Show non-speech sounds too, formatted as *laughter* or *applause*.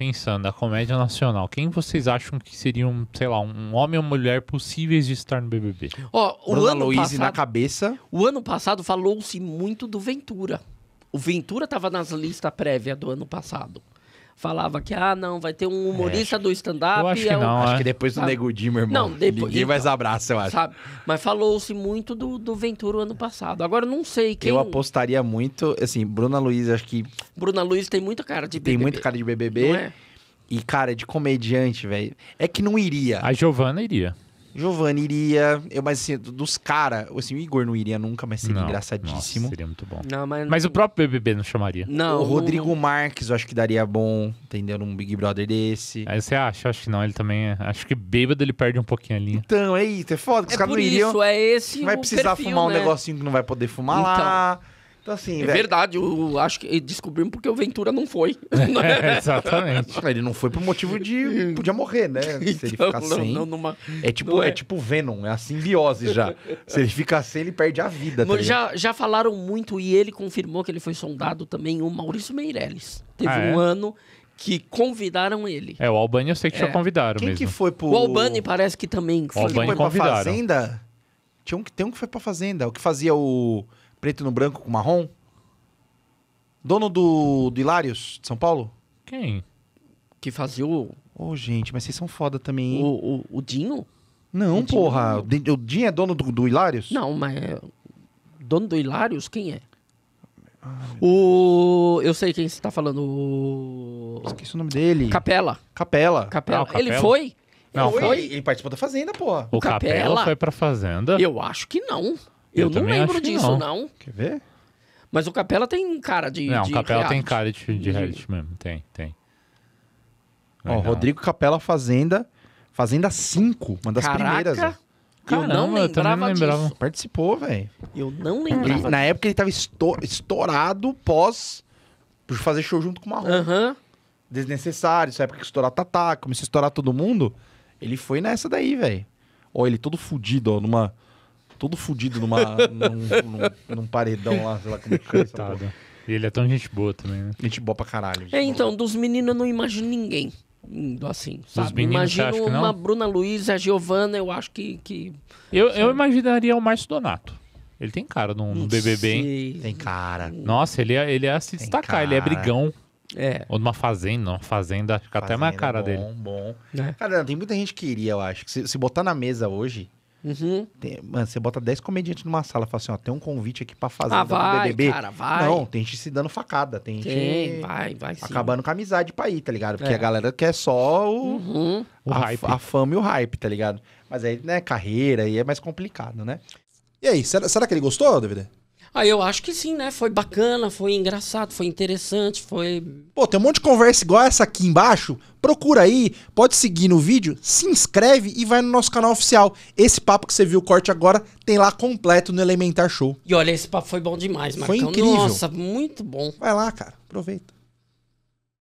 pensando, a comédia nacional, quem vocês acham que seriam, sei lá, um homem ou mulher possíveis de estar no BBB? Ó, o Bruna ano passado, na cabeça. O ano passado falou-se muito do Ventura. O Ventura estava nas listas prévias do ano passado falava que, ah, não, vai ter um humorista é, do stand-up. Eu acho que é um... não, acho que depois do Nego meu irmão, não, depois, ninguém então, mais abraça, eu acho. Sabe? Mas falou-se muito do, do Ventura ano passado. Agora, não sei quem... Eu apostaria muito, assim, Bruna Luiz, acho que... Bruna Luiz tem muita cara de BBB. Tem muito cara de BBB. É? E, cara, é de comediante, velho. É que não iria. A Giovana iria. Giovanni iria. Eu, mas assim, dos caras, assim, o Igor não iria nunca, mas seria não, engraçadíssimo. Nossa, seria muito bom. Não, mas... mas... o próprio BBB não chamaria. Não. O Rodrigo não... Marques, eu acho que daria bom, entendeu? Um Big Brother desse. Aí você acha, acho que não, ele também é. Acho que bêbado ele perde um pouquinho ali. Então, é isso, é foda. Os é caras não iriam. Isso, é esse. Vai precisar perfil, fumar um né? negocinho que não vai poder fumar então. lá. Então, assim, é véio... verdade, eu acho que descobrimos porque o Ventura não foi. *laughs* *laughs* É, exatamente. Ele não foi por motivo de. *laughs* Podia morrer, né? Se ele então, ficar não, sem. Não, numa... é, tipo, é. é. tipo Venom, é a simbiose já. Se ele ficar sem, ele perde a vida. tá já, já falaram muito, e ele confirmou que ele foi sondado também, o Maurício Meirelles. Teve ah, um é? ano que convidaram ele. É, o Albani eu sei que já é. convidaram Quem mesmo. que foi pro... O Albani parece que também foi. O Albani foi convidaram. Fazenda? Tinha um, tem um que foi pra Fazenda, o que fazia o... Preto no branco com marrom? Dono do, do Hilários, de São Paulo? Quem? Que fazia o. Ô, gente, mas vocês são foda também, hein? O, o, o Dinho? Não, O Dinho porra. O Dinho é dono do, do Hilários? Não, mas. É dono do Hilários? Quem é? Ah, o. Eu sei quem você tá falando. O. Esqueci o nome dele. Capela. Capela. Capela. Ele foi? Não, foi? Ele participou da Fazenda, porra. O Capela Capela? foi pra fazenda? Eu acho que não. Eu, eu não lembro disso, não. não. Quer ver? Mas o Capela tem cara de. Não, de o Capela reality. tem cara de, de reality mesmo. Tem, tem. Ó, Rodrigo Capela Fazenda. Fazenda 5, uma das Caraca. primeiras. Caramba, eu não lembrava, eu não lembrava. disso. Participou, velho. Eu não lembrava. E, na época ele tava estourado pós fazer show junto com o Marrom. Uhum. Desnecessário, Isso é porque estourar Tatá, começou a estourar todo mundo. Ele foi nessa daí, velho. Ó, ele todo fudido, ó, numa todo fudido numa, *laughs* num, num, num, paredão lá, sei lá como é que é E ele é tão gente boa também, né? Gente boa pra caralho. É, então, dos meninos eu não imagino ninguém indo assim, sabe? Imagino uma Bruna Luiz, a Giovana, eu acho que... que eu, eu imaginaria o Márcio Donato. Ele tem cara no, no BBB, hein? Tem cara. Nossa, ele é, ele é a assim se destacar, cara. ele é brigão. É. Ou numa fazenda, uma fazenda, fica fazenda, até mais cara bom, dele. Bom, bom. É. Cara, tem muita gente que iria, eu acho. Se, se botar na mesa hoje, Uhum. Tem, mano, você bota 10 comediantes numa sala e fala assim: ó, tem um convite aqui pra fazer ah, vai, BBB. Cara, vai. Não, tem gente se dando facada, tem, tem gente. Vai, vai sim. Acabando com a amizade pra ir, tá ligado? Porque é. a galera quer só o, uhum. o a, hype. a fama e o hype, tá ligado? Mas aí, né, carreira aí é mais complicado, né? E aí, será, será que ele gostou, David? Aí ah, eu acho que sim, né? Foi bacana, foi engraçado, foi interessante, foi. Pô, tem um monte de conversa igual essa aqui embaixo. Procura aí, pode seguir no vídeo, se inscreve e vai no nosso canal oficial. Esse papo que você viu o corte agora tem lá completo no Elementar Show. E olha, esse papo foi bom demais, Marcão. Foi incrível. Nossa, muito bom. Vai lá, cara, aproveita.